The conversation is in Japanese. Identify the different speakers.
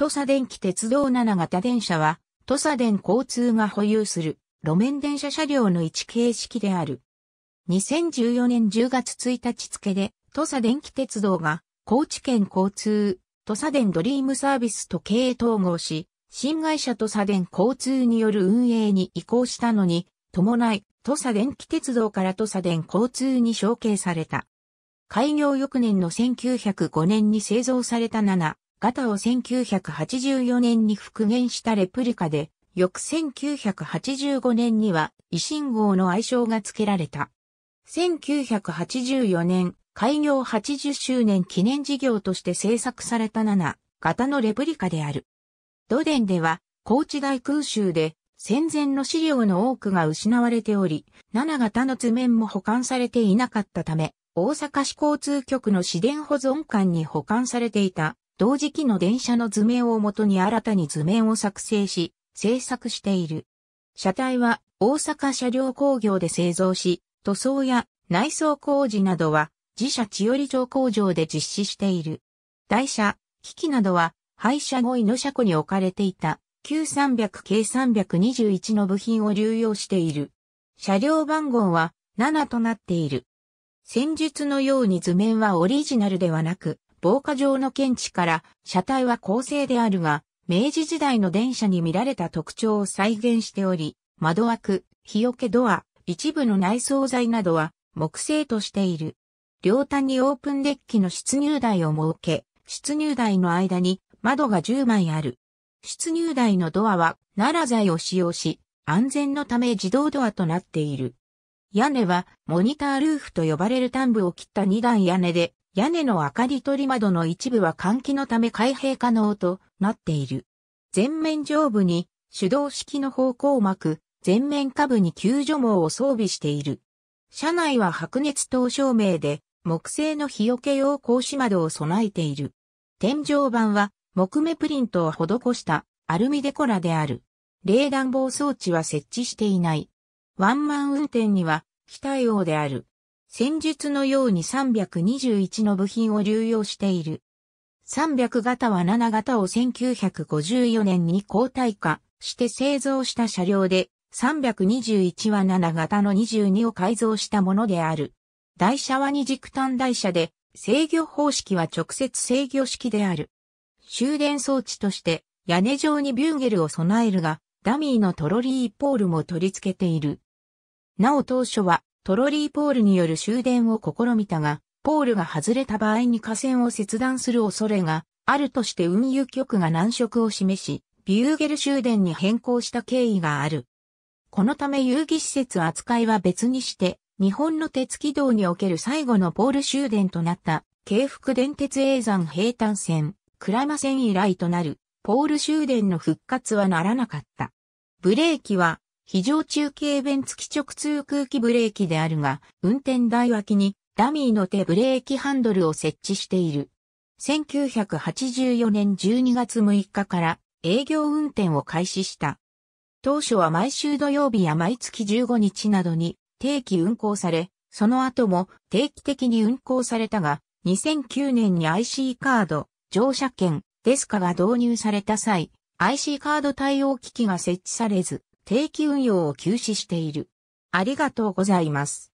Speaker 1: 土佐電気鉄道7型電車は、土佐電交通が保有する路面電車車両の一形式である。2014年10月1日付で、土佐電気鉄道が、高知県交通、土佐電ドリームサービスと経営統合し、新会社土佐電交通による運営に移行したのに、伴い、土佐電気鉄道から土佐電交通に承継された。開業翌年の1905年に製造された7、ガタを1984年に復元したレプリカで、翌1985年には維新号の愛称が付けられた。1984年、開業80周年記念事業として制作された7、型のレプリカである。土田では、高知大空襲で戦前の資料の多くが失われており、7型の図面も保管されていなかったため、大阪市交通局の市電保存館に保管されていた同時期の電車の図面をもとに新たに図面を作成し、製作している。車体は大阪車両工業で製造し、塗装や内装工事などは自社千織町工場で実施している。台車、機器などは廃車後井の車庫に置かれていた Q300 k 321の部品を流用している。車両番号は7となっている。戦術のように図面はオリジナルではなく、防火上の検知から車体は構成であるが、明治時代の電車に見られた特徴を再現しており、窓枠、日よけドア、一部の内装材などは木製としている。両端にオープンデッキの出入台を設け、出入台の間に窓が10枚ある。出入台のドアは奈良材を使用し、安全のため自動ドアとなっている。屋根はモニタールーフと呼ばれる端部を切った2段屋根で、屋根の明かり取り窓の一部は換気のため開閉可能となっている。前面上部に手動式の方向膜、前面下部に救助網を装備している。車内は白熱灯照明で木製の日よけ用格子窓を備えている。天井板は木目プリントを施したアルミデコラである。冷暖房装置は設置していない。ワンマン運転には非対応である。戦術のように321の部品を流用している。300型は7型を1954年に交代化して製造した車両で、321は7型の22を改造したものである。台車は二軸端台車で、制御方式は直接制御式である。終電装置として屋根上にビューゲルを備えるが、ダミーのトロリーポールも取り付けている。なお当初はトロリーポールによる終電を試みたが、ポールが外れた場合に河川を切断する恐れがあるとして運輸局が難色を示し、ビューゲル終電に変更した経緯がある。このため遊戯施設扱いは別にして、日本の鉄軌道における最後のポール終電となった、京福電鉄永山平坦線、ラマ線以来となる、ポール終電の復活はならなかった。ブレーキは非常中継弁付き直通空気ブレーキであるが、運転台脇にダミーの手ブレーキハンドルを設置している。1984年12月6日から営業運転を開始した。当初は毎週土曜日や毎月15日などに定期運行され、その後も定期的に運行されたが、2009年に IC カード、乗車券、デスカが導入された際、IC カード対応機器が設置されず、定期運用を休止している。ありがとうございます。